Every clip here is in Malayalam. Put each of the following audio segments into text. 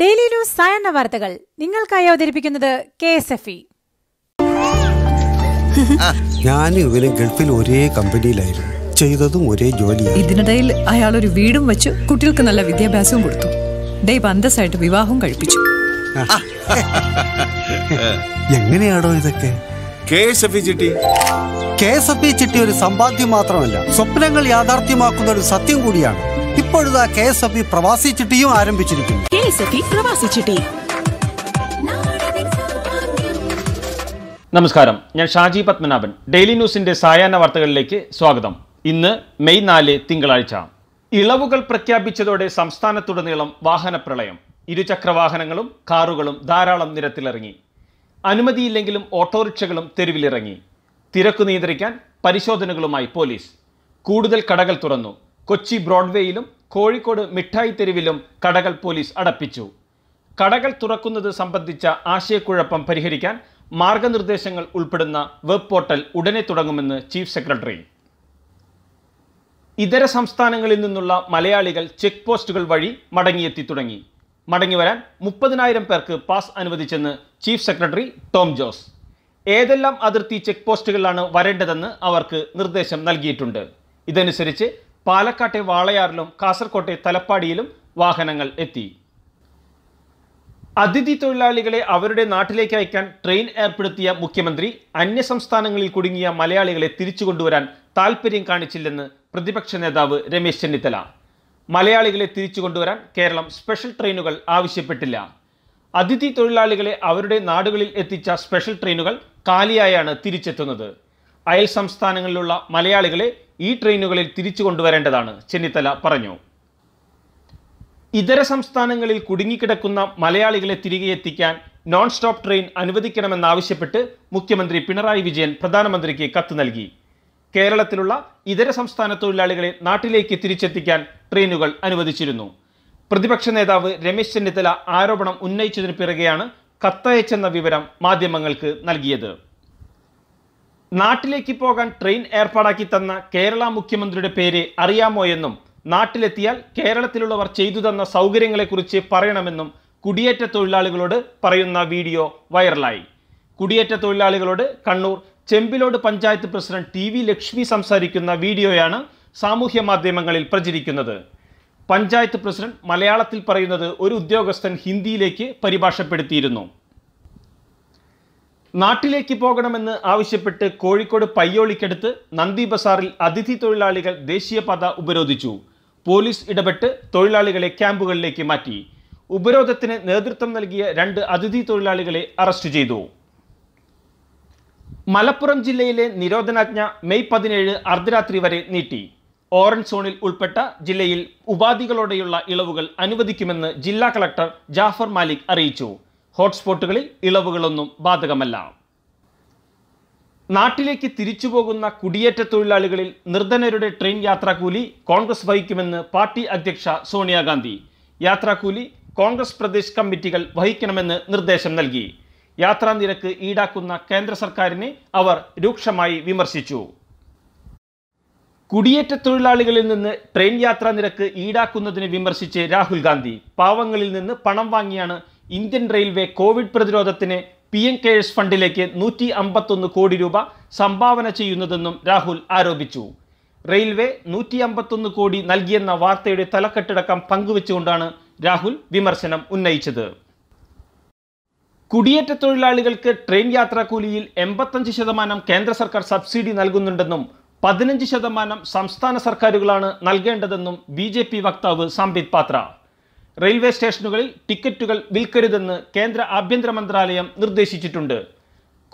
ഡെയിലി ന്യൂസ് സായാഹ്ന വാർത്തകൾ നിങ്ങൾക്കായി അവതരിപ്പിക്കുന്നത് കെ എസ് എഫ് ഇ ഞാനും ഇവരും ഗൾഫിൽ ഒരേ കമ്പനിയിലായിരുന്നു ചെയ്തതും ഒരേ ജോലിയാണ് ഇതിനിടയിൽ അയാൾ ഒരു വീടും വെച്ച് കുട്ടികൾക്ക് നല്ല വിദ്യാഭ്യാസവും കൊടുത്തു ഡേവ് അന്തസ്സായിട്ട് വിവാഹം കഴിപ്പിച്ചു എങ്ങനെയാണോ ഇതൊക്കെ ചിട്ടി കെ എസ് എഫ് ഇ ചിട്ടി ഒരു സമ്പാദ്യം മാത്രമല്ല സ്വപ്നങ്ങൾ യാഥാർത്ഥ്യമാക്കുന്ന ഒരു സത്യം കൂടിയാണ് ഇപ്പോഴുതാ കെ എസ് എഫ് പ്രവാസി ചിട്ടിയും ആരംഭിച്ചിരിക്കുന്നു കെ എസ് എഫ് പ്രവാസി ചിട്ടി നമസ്കാരം ഞാൻ ഷാജി പത്മനാഭൻ ഡെയിലി ന്യൂസിന്റെ സായാഹ്ന വാർത്തകളിലേക്ക് സ്വാഗതം ഇന്ന് മെയ് നാല് തിങ്കളാഴ്ച ഇളവുകൾ പ്രഖ്യാപിച്ചതോടെ സംസ്ഥാനത്തുടനീളം വാഹനപ്രളയം ഇരുചക്രവാഹനങ്ങളും കാറുകളും ധാരാളം നിരത്തിലിറങ്ങി അനുമതിയില്ലെങ്കിലും ഓട്ടോറിക്ഷകളും തെരുവിലിറങ്ങി തിരക്ക് നിയന്ത്രിക്കാൻ പരിശോധനകളുമായി പോലീസ് കൂടുതൽ കടകൾ തുറന്നു കൊച്ചി ബ്രോഡ്വേയിലും കോഴിക്കോട് മിഠായി തെരുവിലും കടകൾ പോലീസ് അടപ്പിച്ചു കടകൾ തുറക്കുന്നത് സംബന്ധിച്ച ആശയക്കുഴപ്പം പരിഹരിക്കാൻ മാർഗനിർദ്ദേശങ്ങൾ ഉൾപ്പെടുന്ന വെബ് പോർട്ടൽ ഉടനെ തുടങ്ങുമെന്ന് ചീഫ് സെക്രട്ടറി ഇതര സംസ്ഥാനങ്ങളിൽ നിന്നുള്ള മലയാളികൾ ചെക്ക് പോസ്റ്റുകൾ വഴി മടങ്ങിയെത്തി തുടങ്ങി മടങ്ങിവരാൻ മുപ്പതിനായിരം പേർക്ക് പാസ് അനുവദിച്ചെന്ന് ചീഫ് സെക്രട്ടറി ടോം ജോസ് ഏതെല്ലാം അതിർത്തി ചെക്ക് പോസ്റ്റുകളിലാണ് വരേണ്ടതെന്ന് അവർക്ക് നിർദ്ദേശം നൽകിയിട്ടുണ്ട് ഇതനുസരിച്ച് പാലക്കാട്ടെ വാളയാറിലും കാസർകോട്ടെ തലപ്പാടിയിലും വാഹനങ്ങൾ എത്തി അതിഥി തൊഴിലാളികളെ അവരുടെ നാട്ടിലേക്ക് അയക്കാൻ ട്രെയിൻ ഏർപ്പെടുത്തിയ മുഖ്യമന്ത്രി അന്യസംസ്ഥാനങ്ങളിൽ കുടുങ്ങിയ മലയാളികളെ തിരിച്ചു കൊണ്ടുവരാൻ താൽപ്പര്യം കാണിച്ചില്ലെന്ന് പ്രതിപക്ഷ നേതാവ് രമേശ് ചെന്നിത്തല മലയാളികളെ തിരിച്ചു കൊണ്ടുവരാൻ കേരളം സ്പെഷ്യൽ ട്രെയിനുകൾ ആവശ്യപ്പെട്ടില്ല അതിഥി തൊഴിലാളികളെ അവരുടെ നാടുകളിൽ എത്തിച്ച സ്പെഷ്യൽ ട്രെയിനുകൾ കാലിയായാണ് തിരിച്ചെത്തുന്നത് അയൽ സംസ്ഥാനങ്ങളിലുള്ള മലയാളികളെ ഈ ട്രെയിനുകളിൽ തിരിച്ചു കൊണ്ടുവരേണ്ടതാണ് ചെന്നിത്തല പറഞ്ഞു ഇതര സംസ്ഥാനങ്ങളിൽ കുടുങ്ങിക്കിടക്കുന്ന മലയാളികളെ തിരികെ എത്തിക്കാൻ നോൺ സ്റ്റോപ്പ് ട്രെയിൻ അനുവദിക്കണമെന്നാവശ്യപ്പെട്ട് മുഖ്യമന്ത്രി പിണറായി വിജയൻ പ്രധാനമന്ത്രിക്ക് കത്ത് നൽകി കേരളത്തിലുള്ള ഇതര സംസ്ഥാന തൊഴിലാളികളെ നാട്ടിലേക്ക് തിരിച്ചെത്തിക്കാൻ ട്രെയിനുകൾ അനുവദിച്ചിരുന്നു പ്രതിപക്ഷ നേതാവ് രമേശ് ചെന്നിത്തല ആരോപണം ഉന്നയിച്ചതിന് പിറകെയാണ് കത്തയച്ചെന്ന വിവരം മാധ്യമങ്ങൾക്ക് നൽകിയത് നാട്ടിലേക്ക് പോകാൻ ട്രെയിൻ ഏർപ്പാടാക്കി തന്ന കേരള മുഖ്യമന്ത്രിയുടെ പേര് അറിയാമോ എന്നും നാട്ടിലെത്തിയാൽ കേരളത്തിലുള്ളവർ ചെയ്തു തന്ന സൗകര്യങ്ങളെക്കുറിച്ച് പറയണമെന്നും കുടിയേറ്റ തൊഴിലാളികളോട് പറയുന്ന വീഡിയോ വൈറലായി കുടിയേറ്റ തൊഴിലാളികളോട് Kannur Chembilode panchayat president T V Lakshmi സംസാരിക്കുന്ന വീഡിയോയാണ് സാമൂഹ്യ മാധ്യമങ്ങളിൽ പ്രചരിക്കുന്നത് പഞ്ചായത്ത് പ്രസിഡന്റ് മലയാളത്തിൽ പറയുന്നത് ഒരു ഉദ്യോഗസ്ഥൻ ഹിന്ദിയിലേക്ക് പരിഭാഷപ്പെടുത്തിയിരുന്നു നാട്ടിലേക്ക് പോകണമെന്ന് ആവശ്യപ്പെട്ട് കോഴിക്കോട് പയ്യോളിക്കടുത്ത് നന്ദി ബസാറിൽ അതിഥി തൊഴിലാളികൾ ദേശീയപാത ഉപരോധിച്ചു പോലീസ് ഇടപെട്ട് തൊഴിലാളികളെ ക്യാമ്പുകളിലേക്ക് മാറ്റി ഉപരോധത്തിന് നേതൃത്വം നൽകിയ രണ്ട് അതിഥി തൊഴിലാളികളെ അറസ്റ്റ് ചെയ്തു മലപ്പുറം ജില്ലയിലെ നിരോധനാജ്ഞ മെയ് പതിനേഴ് അർദ്ധരാത്രി വരെ നീട്ടി ഓറഞ്ച് സോണിൽ ഉൾപ്പെട്ട ജില്ലയിൽ ഉപാധികളോടെയുള്ള ഇളവുകൾ അനുവദിക്കുമെന്ന് ജില്ലാ കളക്ടർ ജാഫർ മാലിക് അറിയിച്ചു ഹോട്ട്സ്പോട്ടുകളിൽ ഇളവുകളൊന്നും ബാധകമല്ല നാട്ടിലേക്ക് തിരിച്ചു പോകുന്ന കുടിയേറ്റ തൊഴിലാളികളിൽ നിർധനരുടെ ട്രെയിൻ യാത്രാക്കൂലി കോൺഗ്രസ് വഹിക്കുമെന്ന് പാർട്ടി അധ്യക്ഷ സോണിയാഗാന്ധി യാത്രാക്കൂലി കോൺഗ്രസ് പ്രദേശ് കമ്മിറ്റികൾ വഹിക്കണമെന്ന് നിർദ്ദേശം നൽകി യാത്രാ നിരക്ക് ഈടാക്കുന്ന കേന്ദ്ര സർക്കാരിനെ അവർ രൂക്ഷമായി വിമർശിച്ചു കുടിയേറ്റ തൊഴിലാളികളിൽ നിന്ന് ട്രെയിൻ യാത്രാ നിരക്ക് ഈടാക്കുന്നതിനെ വിമർശിച്ച് രാഹുൽ ഗാന്ധി പാവങ്ങളിൽ നിന്ന് പണം വാങ്ങിയാണ് ഇന്ത്യൻ റെയിൽവേ കോവിഡ് പ്രതിരോധത്തിന് പി എം കെയേഴ്സ് ഫണ്ടിലേക്ക് നൂറ്റി അമ്പത്തൊന്ന് കോടി രൂപ സംഭാവന ചെയ്യുന്നതെന്നും രാഹുൽ ആരോപിച്ചു റെയിൽവേ നൂറ്റി അമ്പത്തൊന്ന് കോടി നൽകിയെന്ന വാർത്തയുടെ തലക്കെട്ടടക്കം പങ്കുവെച്ചുകൊണ്ടാണ് രാഹുൽ വിമർശനം ഉന്നയിച്ചത് കുടിയേറ്റ തൊഴിലാളികൾക്ക് ട്രെയിൻ യാത്രാക്കൂലിയിൽ എൺപത്തഞ്ച് ശതമാനം കേന്ദ്ര സർക്കാർ സബ്സിഡി നൽകുന്നുണ്ടെന്നും പതിനഞ്ച് ശതമാനം സംസ്ഥാന സർക്കാരുകളാണ് നൽകേണ്ടതെന്നും ബി വക്താവ് സംബിത് പാത്ര റെയിൽവേ സ്റ്റേഷനുകളിൽ ടിക്കറ്റുകൾ വിൽക്കരുതെന്ന് കേന്ദ്ര ആഭ്യന്തര മന്ത്രാലയം നിർദ്ദേശിച്ചിട്ടുണ്ട്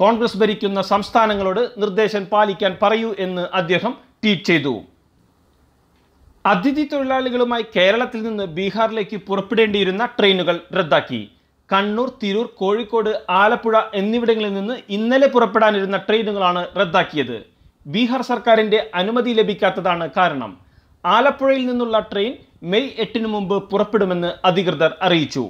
കോൺഗ്രസ് ഭരിക്കുന്ന സംസ്ഥാനങ്ങളോട് നിർദ്ദേശം പാലിക്കാൻ പറയൂ എന്ന് അദ്ദേഹം ട്വീറ്റ് ചെയ്തു അതിഥി തൊഴിലാളികളുമായി കേരളത്തിൽ നിന്ന് ബീഹാറിലേക്ക് പുറപ്പെടേണ്ടിയിരുന്ന ട്രെയിനുകൾ റദ്ദാക്കി കണ്ണൂർ തിരൂർ കോഴിക്കോട് ആലപ്പുഴ എന്നിവിടങ്ങളിൽ നിന്ന് ഇന്നലെ പുറപ്പെടാനിരുന്ന ട്രെയിനുകളാണ് റദ്ദാക്കിയത് ബീഹാർ സർക്കാരിന്റെ അനുമതി ലഭിക്കാത്തതാണ് കാരണം ആലപ്പുഴയിൽ നിന്നുള്ള ട്രെയിൻ മെയ് എട്ടിനു മുമ്പ് പുറപ്പെടുമെന്ന് അധികൃതർ അറിയിച്ചു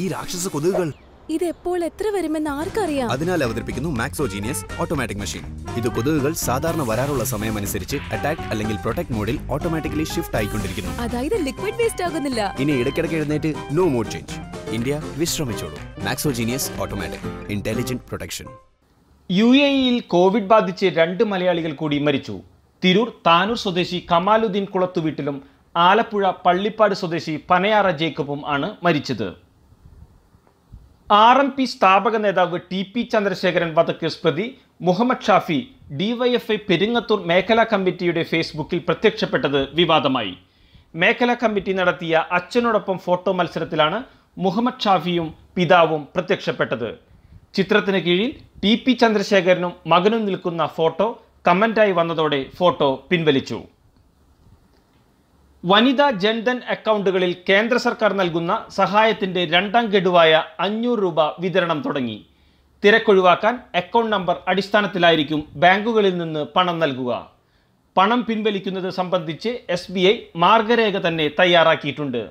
ഈ രാക്ഷസ കൊതുകുകൾ ഇത് എപ്പോൾ എത്ര വരുമെന്ന് ആർക്കറിയാം അതിനാൽ അവതരിപ്പിക്കുന്നു മാക്സോജീനിയസ് ഓട്ടോമാറ്റിക് മെഷീൻ ഇത് കൊതുകുകൾ സാധാരണ വരാറുള്ള സമയം അനുസരിച്ച് അറ്റാക്ക് അല്ലെങ്കിൽ പ്രൊട്ടക്ട് മോഡിൽ ഓട്ടോമാറ്റിക്കലി ഷിഫ്റ്റ് ആയിക്കൊണ്ടിരിക്കുന്നു അതായത് ലിക്വിഡ് വേസ്റ്റ് ആകുന്നില്ല ഇനി ഇടയ്ക്കിടയ്ക്ക് എഴുന്നേറ്റ് നോ മോഡ് ചേഞ്ച് ഇന്ത്യ വിശ്രമിച്ചോളൂ മാക്സോജീനിയസ് ഓട്ടോമാറ്റിക് ഇന്റലിജന്റ് പ്രൊട്ടക്ഷൻ യു എയിൽ കോവിഡ് ബാധിച്ച് രണ്ട് മലയാളികൾ കൂടി മരിച്ചു തിരൂർ താനൂർ സ്വദേശി കമാലുദ്ദീൻ കുളത്തുവീട്ടിലും ആലപ്പുഴ പള്ളിപ്പാട് സ്വദേശി പനയാറ ജേക്കബും ആണ് മരിച്ചത് ആർ എം പി സ്ഥാപക നേതാവ് ടി പി ചന്ദ്രശേഖരൻ വധക്കേസ് പ്രതി മുഹമ്മദ് ഷാഫി ഡിവൈഎഫ്ഐ പെരിങ്ങത്തൂർ മേഖലാ കമ്മിറ്റിയുടെ ഫേസ്ബുക്കിൽ പ്രത്യക്ഷപ്പെട്ടത് വിവാദമായി മേഖലാ കമ്മിറ്റി നടത്തിയ അച്ഛനോടൊപ്പം ഫോട്ടോ മത്സരത്തിലാണ് മുഹമ്മദ് ഷാഫിയും പിതാവും പ്രത്യക്ഷപ്പെട്ടത് ചിത്രത്തിന് കീഴിൽ ടി പി ചന്ദ്രശേഖരനും മകനും നിൽക്കുന്ന ഫോട്ടോ കമൻ്റായി വന്നതോടെ ഫോട്ടോ പിൻവലിച്ചു വനിതാ ജൻധൻ അക്കൗണ്ടുകളിൽ കേന്ദ്ര സർക്കാർ നൽകുന്ന സഹായത്തിൻ്റെ രണ്ടാം ഗഡുവായ അഞ്ഞൂറ് രൂപ വിതരണം തുടങ്ങി തിരക്കൊഴിവാക്കാൻ അക്കൗണ്ട് നമ്പർ അടിസ്ഥാനത്തിലായിരിക്കും ബാങ്കുകളിൽ നിന്ന് പണം നൽകുക പണം പിൻവലിക്കുന്നത് സംബന്ധിച്ച് എസ് ബി ഐ മാർഗരേഖ തന്നെ തയ്യാറാക്കിയിട്ടുണ്ട്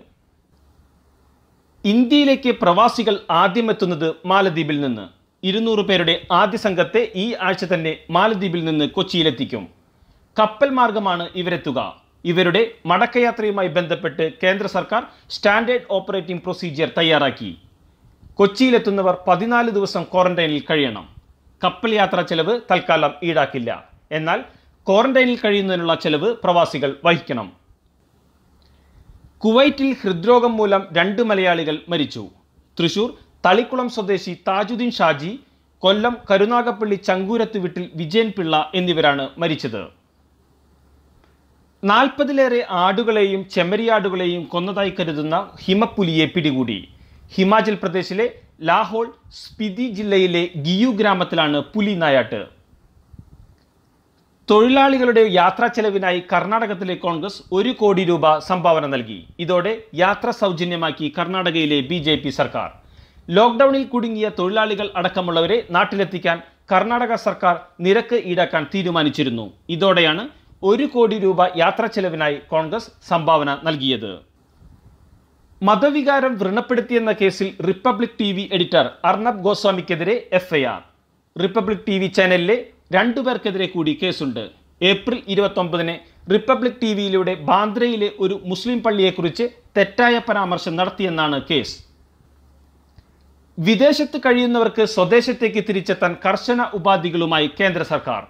ഇന്ത്യയിലേക്ക് പ്രവാസികൾ ആദ്യമെത്തുന്നത് മാലദ്വീപിൽ നിന്ന് ഇരുന്നൂറ് പേരുടെ ആദ്യ സംഘത്തെ ഈ ആഴ്ച തന്നെ മാലദ്വീപിൽ നിന്ന് കൊച്ചിയിലെത്തിക്കും കപ്പൽ മാർഗമാണ് ഇവരെത്തുക ഇവരുടെ മടക്കയാത്രയുമായി ബന്ധപ്പെട്ട് കേന്ദ്ര സർക്കാർ സ്റ്റാൻഡേർഡ് ഓപ്പറേറ്റിംഗ് പ്രൊസീജിയർ തയ്യാറാക്കി കൊച്ചിയിലെത്തുന്നവർ പതിനാല് ദിവസം ക്വാറന്റൈനിൽ കഴിയണം കപ്പൽ യാത്രാ ചെലവ് തൽക്കാലം ഈടാക്കില്ല എന്നാൽ ക്വാറന്റൈനിൽ കഴിയുന്നതിനുള്ള ചെലവ് പ്രവാസികൾ വഹിക്കണം കുവൈറ്റിൽ ഹൃദ്രോഗം മൂലം രണ്ട് മലയാളികൾ മരിച്ചു തൃശൂർ തളിക്കുളം സ്വദേശി താജുദ്ദീൻ ഷാജി കൊല്ലം കരുനാഗപ്പള്ളി ചങ്കൂരത്ത് വീട്ടിൽ വിജയൻ പിള്ള എന്നിവരാണ് മരിച്ചത് നാൽപ്പതിലേറെ ആടുകളെയും ചെമ്മരിയാടുകളെയും കൊന്നതായി കരുതുന്ന ഹിമപ്പുലിയെ പിടികൂടി ഹിമാചൽ പ്രദേശിലെ ലാഹോൾ സ്പിതി ജില്ലയിലെ ഗിയു ഗ്രാമത്തിലാണ് പുലി നായാട്ട് തൊഴിലാളികളുടെ യാത്രാ ചെലവിനായി കർണാടകത്തിലെ കോൺഗ്രസ് ഒരു കോടി രൂപ സംഭാവന നൽകി ഇതോടെ യാത്ര സൗജന്യമാക്കി കർണാടകയിലെ ബി സർക്കാർ ലോക്ക്ഡൌണിൽ കുടുങ്ങിയ തൊഴിലാളികൾ അടക്കമുള്ളവരെ നാട്ടിലെത്തിക്കാൻ കർണാടക സർക്കാർ നിരക്ക് ഈടാക്കാൻ തീരുമാനിച്ചിരുന്നു ഇതോടെയാണ് ഒരു കോടി രൂപ യാത്രാ ചെലവിനായി കോൺഗ്രസ് സംഭാവന നൽകിയത് മതവികാരം വ്രണപ്പെടുത്തിയെന്ന കേസിൽ Republic T V editor Arnab ഗോസ്വാമിക്കെതിരെ എഫ്ഐആർ റിപ്പബ്ലിക് ടി വി ചാനലിലെ രണ്ടുപേർക്കെതിരെ കൂടി കേസുണ്ട് ഏപ്രിൽ ഇരുപത്തൊമ്പതിന് റിപ്പബ്ലിക് ടി വിയിലൂടെ ബാന്ദ്രയിലെ ഒരു മുസ്ലിം പള്ളിയെക്കുറിച്ച് തെറ്റായ പരാമർശം നടത്തിയെന്നാണ് കേസ് വിദേശത്ത് കഴിയുന്നവർക്ക് സ്വദേശത്തേക്ക് തിരിച്ചെത്താൻ കർശന ഉപാധികളുമായി കേന്ദ്ര സർക്കാർ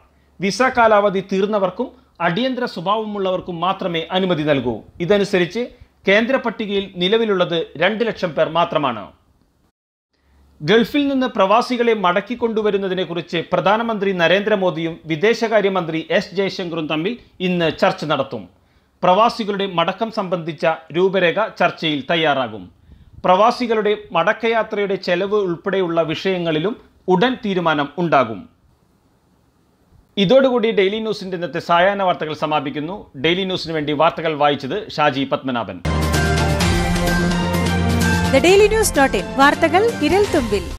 വിസ കാലാവധി തീർന്നവർക്കും അടിയന്തര സ്വഭാവമുള്ളവർക്കും മാത്രമേ അനുമതി നൽകൂ ഇതനുസരിച്ച് കേന്ദ്ര പട്ടികയിൽ നിലവിലുള്ളത് രണ്ട് ലക്ഷം പേർ മാത്രമാണ് ഗൾഫിൽ നിന്ന് പ്രവാസികളെ മടക്കി കൊണ്ടുവരുന്നതിനെക്കുറിച്ച് പ്രധാനമന്ത്രി നരേന്ദ്രമോദിയും വിദേശകാര്യമന്ത്രി എസ് ജയശങ്കറും തമ്മിൽ ഇന്ന് ചർച്ച നടത്തും പ്രവാസികളുടെ മടക്കം സംബന്ധിച്ച രൂപരേഖ ചർച്ചയിൽ തയ്യാറാകും പ്രവാസികളുടെ മടക്കയാത്രയുടെ ചെലവ് ഉൾപ്പെടെയുള്ള വിഷയങ്ങളിലും ഉടൻ തീരുമാനം ഉണ്ടാകും ഇതോടുകൂടി ഡെയിലി ന്യൂസിൻ്റെ ഇന്നത്തെ സായാഹ്ന വാർത്തകൾ സമാപിക്കുന്നു ഡെയിലി ന്യൂസിന് വേണ്ടി വാർത്തകൾ വായിച്ചത് Shaji Padmanabhan daily news dot in വാർത്തകൾ ഇരൽ തുമ്പിൽ